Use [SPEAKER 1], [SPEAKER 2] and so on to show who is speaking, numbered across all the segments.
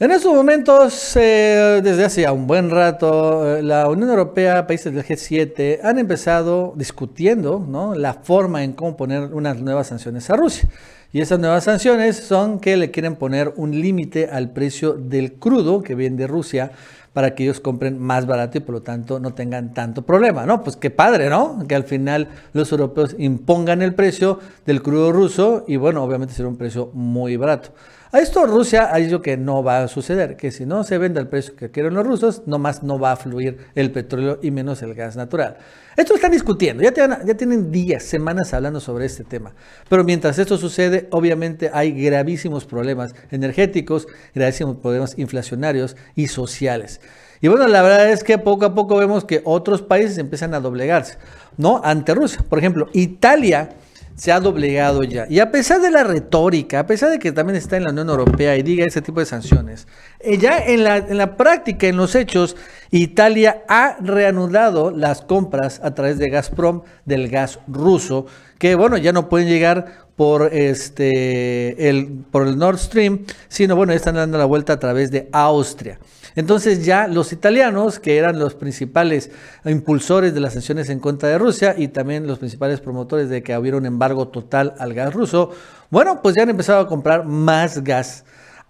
[SPEAKER 1] En estos momentos, eh, desde hace un buen rato, eh, la Unión Europea, países del G7, han empezado discutiendo la forma en cómo poner unas nuevas sanciones a Rusia. Y esas nuevas sanciones son que le quieren poner un límite al precio del crudo que viene de Rusia para que ellos compren más barato y por lo tanto no tengan tanto problema, ¿no? Pues qué padre, ¿no? Que al final los europeos impongan el precio del crudo ruso y bueno, obviamente será un precio muy barato. A esto Rusia ha dicho que no va a suceder, que si no se vende al precio que quieren los rusos, nomás no va a fluir el petróleo y menos el gas natural. Esto lo están discutiendo, ya, ya tienen días, semanas hablando sobre este tema. Pero mientras esto sucede, obviamente hay gravísimos problemas energéticos, gravísimos problemas inflacionarios y sociales. Y bueno, la verdad es que poco a poco vemos que otros países empiezan a doblegarse, ¿no? Ante Rusia. Por ejemplo, Italia se ha doblegado ya. Y a pesar de la retórica, a pesar de que también está en la Unión Europea y diga ese tipo de sanciones, eh, ya en la, en la práctica, en los hechos, Italia ha reanudado las compras a través de Gazprom del gas ruso, que bueno, ya no pueden llegar por este el por el Nord Stream, sino bueno, están dando la vuelta a través de Austria. Entonces ya los italianos, que eran los principales impulsores de las sanciones en contra de Rusia y también los principales promotores de que hubiera un embargo total al gas ruso, bueno, pues ya han empezado a comprar más gas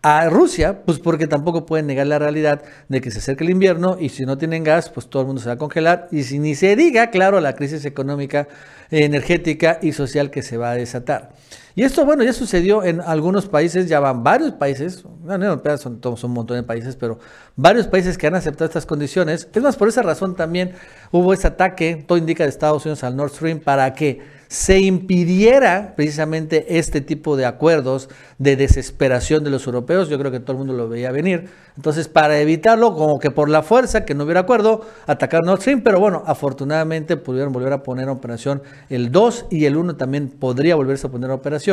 [SPEAKER 1] a Rusia, pues porque tampoco pueden negar la realidad de que se acerca el invierno y si no tienen gas, pues todo el mundo se va a congelar y si ni se diga, claro, la crisis económica, energética y social que se va a desatar. Y esto, bueno, ya sucedió en algunos países, ya van varios países, no, no, son, son un montón de países, pero varios países que han aceptado estas condiciones. Es más, por esa razón también hubo ese ataque, todo indica de Estados Unidos al Nord Stream, para que se impidiera precisamente este tipo de acuerdos de desesperación de los europeos. Yo creo que todo el mundo lo veía venir. Entonces, para evitarlo, como que por la fuerza, que no hubiera acuerdo, atacaron Nord Stream. Pero bueno, afortunadamente pudieron volver a poner en operación el 2 y el 1 también podría volverse a poner en operación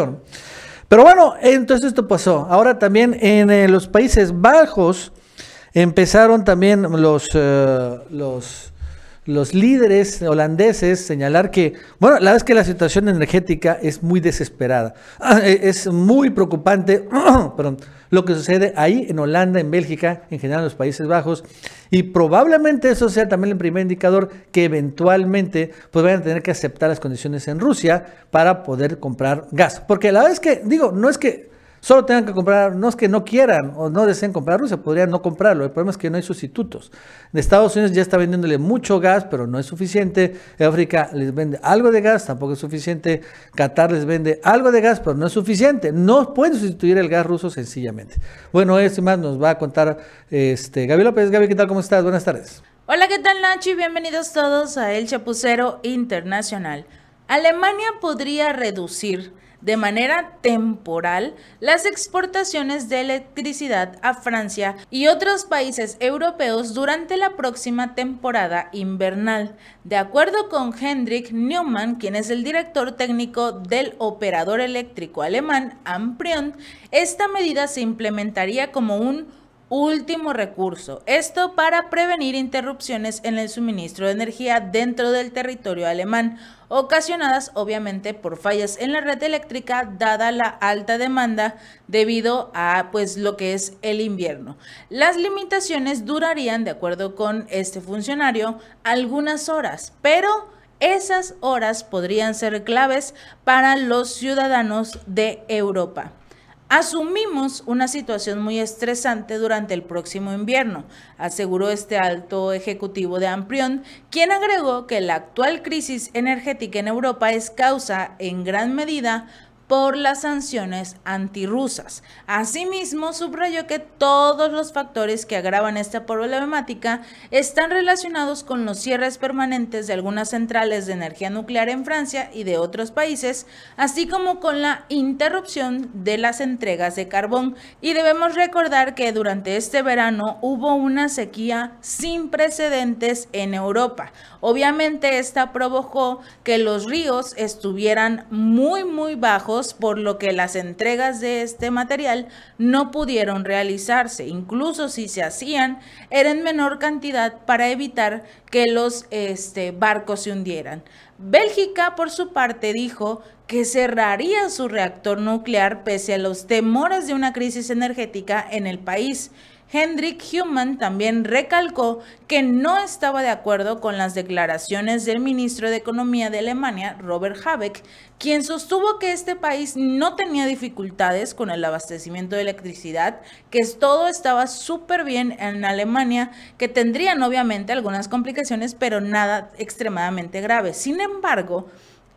[SPEAKER 1] pero bueno, entonces esto pasó. Ahora también en eh, los Países Bajos empezaron también los, eh, los los líderes holandeses señalar que, bueno, la verdad es que la situación energética es muy desesperada. Ah, e, es muy preocupante perdón, lo que sucede ahí en Holanda, en Bélgica, en general en los Países Bajos. Y probablemente eso sea también el primer indicador que eventualmente pues, vayan a tener que aceptar las condiciones en Rusia para poder comprar gas. Porque la verdad es que, digo, no es que solo tengan que comprar, no es que no quieran o no deseen comprar Rusia, podrían no comprarlo. El problema es que no hay sustitutos. Estados Unidos ya está vendiéndole mucho gas, pero no es suficiente. África les vende algo de gas, tampoco es suficiente. Qatar les vende algo de gas, pero no es suficiente. No pueden sustituir el gas ruso sencillamente. Bueno, este más nos va a contar este, Gaby López. Gaby, ¿qué tal? ¿Cómo estás? Buenas tardes.
[SPEAKER 2] Hola, ¿qué tal Nachi? Bienvenidos todos a El Chapucero Internacional. Alemania podría reducir de manera temporal las exportaciones de electricidad a Francia y otros países europeos durante la próxima temporada invernal. De acuerdo con Hendrik Neumann, quien es el director técnico del operador eléctrico alemán Amprion, esta medida se implementaría como un último recurso. Esto para prevenir interrupciones en el suministro de energía dentro del territorio alemán, ocasionadas obviamente por fallas en la red eléctrica dada la alta demanda debido a pues lo que es el invierno. Las limitaciones durarían, de acuerdo con este funcionario, algunas horas, pero esas horas podrían ser claves para los ciudadanos de Europa. Asumimos una situación muy estresante durante el próximo invierno, aseguró este alto ejecutivo de Amprión, quien agregó que la actual crisis energética en Europa es causa, en gran medida, por las sanciones antirrusas. Asimismo, subrayó que todos los factores que agravan esta problemática están relacionados con los cierres permanentes de algunas centrales de energía nuclear en Francia y de otros países, así como con la interrupción de las entregas de carbón. Y debemos recordar que durante este verano hubo una sequía sin precedentes en Europa. Obviamente esta provocó que los ríos estuvieran muy muy bajos por lo que las entregas de este material no pudieron realizarse. Incluso si se hacían, eran en menor cantidad para evitar que los este, barcos se hundieran. Bélgica, por su parte, dijo que cerraría su reactor nuclear pese a los temores de una crisis energética en el país. Hendrik Human también recalcó que no estaba de acuerdo con las declaraciones del ministro de Economía de Alemania, Robert Habeck, quien sostuvo que este país no tenía dificultades con el abastecimiento de electricidad, que todo estaba súper bien en Alemania, que tendrían obviamente algunas complicaciones, pero nada extremadamente grave. Sin embargo,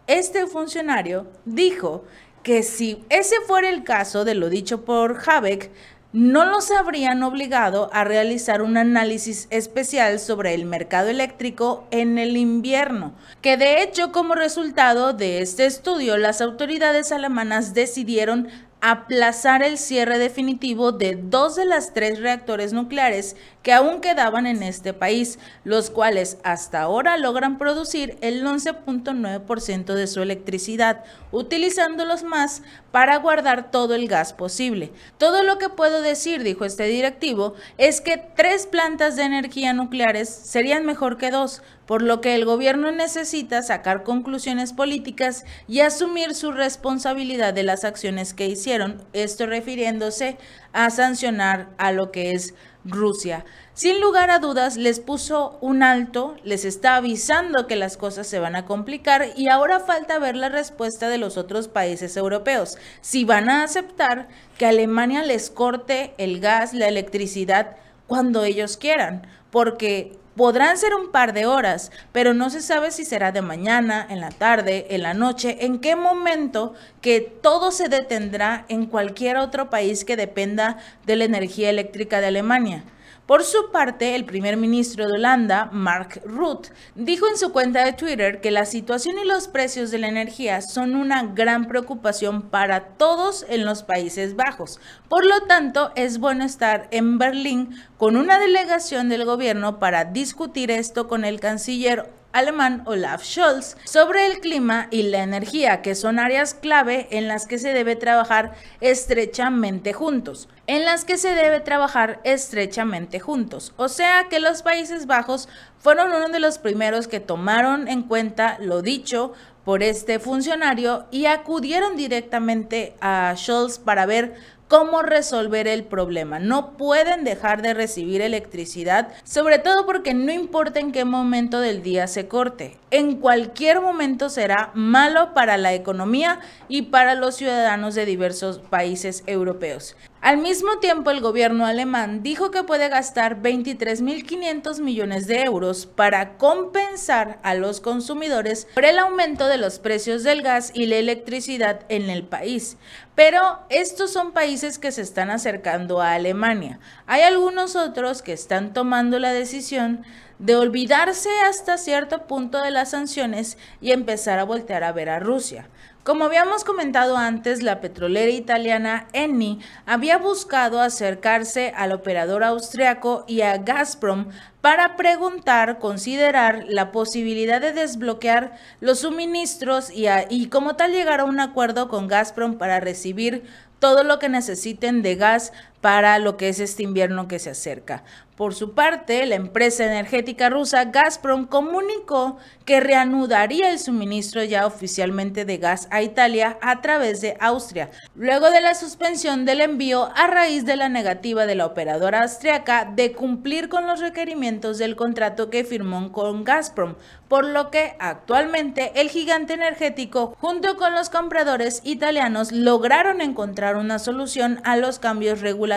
[SPEAKER 2] este funcionario dijo que si ese fuera el caso de lo dicho por Habeck, no los habrían obligado a realizar un análisis especial sobre el mercado eléctrico en el invierno, que de hecho como resultado de este estudio las autoridades alemanas decidieron aplazar el cierre definitivo de dos de las tres reactores nucleares que aún quedaban en este país, los cuales hasta ahora logran producir el 11.9% de su electricidad, utilizándolos más para guardar todo el gas posible. Todo lo que puedo decir, dijo este directivo, es que tres plantas de energía nucleares serían mejor que dos, por lo que el gobierno necesita sacar conclusiones políticas y asumir su responsabilidad de las acciones que hicieron, esto refiriéndose a sancionar a lo que es Rusia. Sin lugar a dudas, les puso un alto, les está avisando que las cosas se van a complicar y ahora falta ver la respuesta de los otros países europeos, si van a aceptar que Alemania les corte el gas, la electricidad, cuando ellos quieran, porque Podrán ser un par de horas, pero no se sabe si será de mañana, en la tarde, en la noche, en qué momento que todo se detendrá en cualquier otro país que dependa de la energía eléctrica de Alemania. Por su parte, el primer ministro de Holanda, Mark Rutte, dijo en su cuenta de Twitter que la situación y los precios de la energía son una gran preocupación para todos en los Países Bajos. Por lo tanto, es bueno estar en Berlín con una delegación del gobierno para discutir esto con el canciller alemán Olaf Scholz sobre el clima y la energía, que son áreas clave en las que se debe trabajar estrechamente juntos en las que se debe trabajar estrechamente juntos. O sea que los Países Bajos fueron uno de los primeros que tomaron en cuenta lo dicho por este funcionario y acudieron directamente a Scholz para ver cómo resolver el problema. No pueden dejar de recibir electricidad, sobre todo porque no importa en qué momento del día se corte. En cualquier momento será malo para la economía y para los ciudadanos de diversos países europeos. Al mismo tiempo, el gobierno alemán dijo que puede gastar 23.500 millones de euros para compensar a los consumidores por el aumento de los precios del gas y la electricidad en el país. Pero estos son países que se están acercando a Alemania. Hay algunos otros que están tomando la decisión de olvidarse hasta cierto punto de las sanciones y empezar a voltear a ver a Rusia. Como habíamos comentado antes, la petrolera italiana Eni había buscado acercarse al operador austriaco y a Gazprom para preguntar, considerar la posibilidad de desbloquear los suministros y, y como tal llegar a un acuerdo con Gazprom para recibir todo lo que necesiten de gas para lo que es este invierno que se acerca. Por su parte, la empresa energética rusa Gazprom comunicó que reanudaría el suministro ya oficialmente de gas a Italia a través de Austria, luego de la suspensión del envío a raíz de la negativa de la operadora austriaca de cumplir con los requerimientos del contrato que firmó con Gazprom, por lo que actualmente el gigante energético junto con los compradores italianos lograron encontrar una solución a los cambios regulares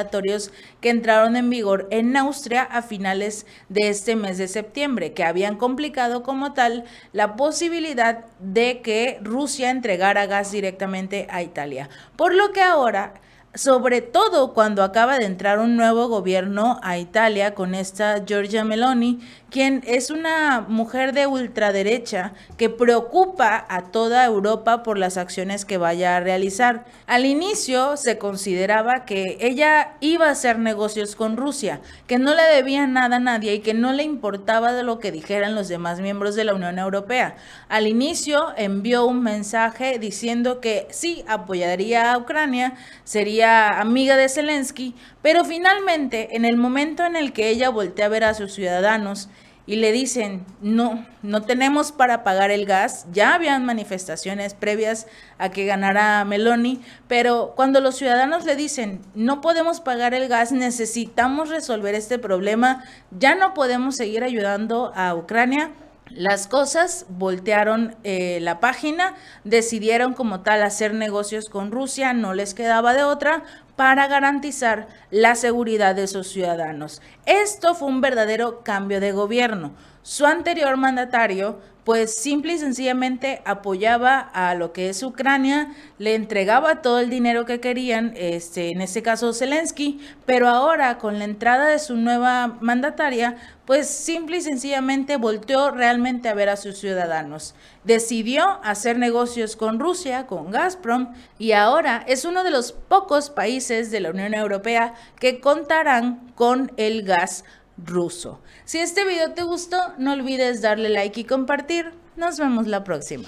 [SPEAKER 2] que entraron en vigor en Austria a finales de este mes de septiembre, que habían complicado como tal la posibilidad de que Rusia entregara gas directamente a Italia. Por lo que ahora sobre todo cuando acaba de entrar un nuevo gobierno a Italia con esta Giorgia Meloni, quien es una mujer de ultraderecha que preocupa a toda Europa por las acciones que vaya a realizar. Al inicio se consideraba que ella iba a hacer negocios con Rusia, que no le debía nada a nadie y que no le importaba de lo que dijeran los demás miembros de la Unión Europea. Al inicio envió un mensaje diciendo que sí apoyaría a Ucrania, sería amiga de Zelensky, pero finalmente, en el momento en el que ella voltea a ver a sus ciudadanos y le dicen, no, no tenemos para pagar el gas, ya habían manifestaciones previas a que ganara Meloni, pero cuando los ciudadanos le dicen, no podemos pagar el gas, necesitamos resolver este problema, ya no podemos seguir ayudando a Ucrania, las cosas voltearon eh, la página, decidieron como tal hacer negocios con Rusia, no les quedaba de otra para garantizar la seguridad de sus ciudadanos. Esto fue un verdadero cambio de gobierno. Su anterior mandatario pues simple y sencillamente apoyaba a lo que es Ucrania, le entregaba todo el dinero que querían, este, en este caso Zelensky, pero ahora con la entrada de su nueva mandataria, pues simple y sencillamente volteó realmente a ver a sus ciudadanos. Decidió hacer negocios con Rusia, con Gazprom, y ahora es uno de los pocos países de la Unión Europea que contarán con el gas ruso. Si este video te gustó, no olvides darle like y compartir. Nos vemos la próxima.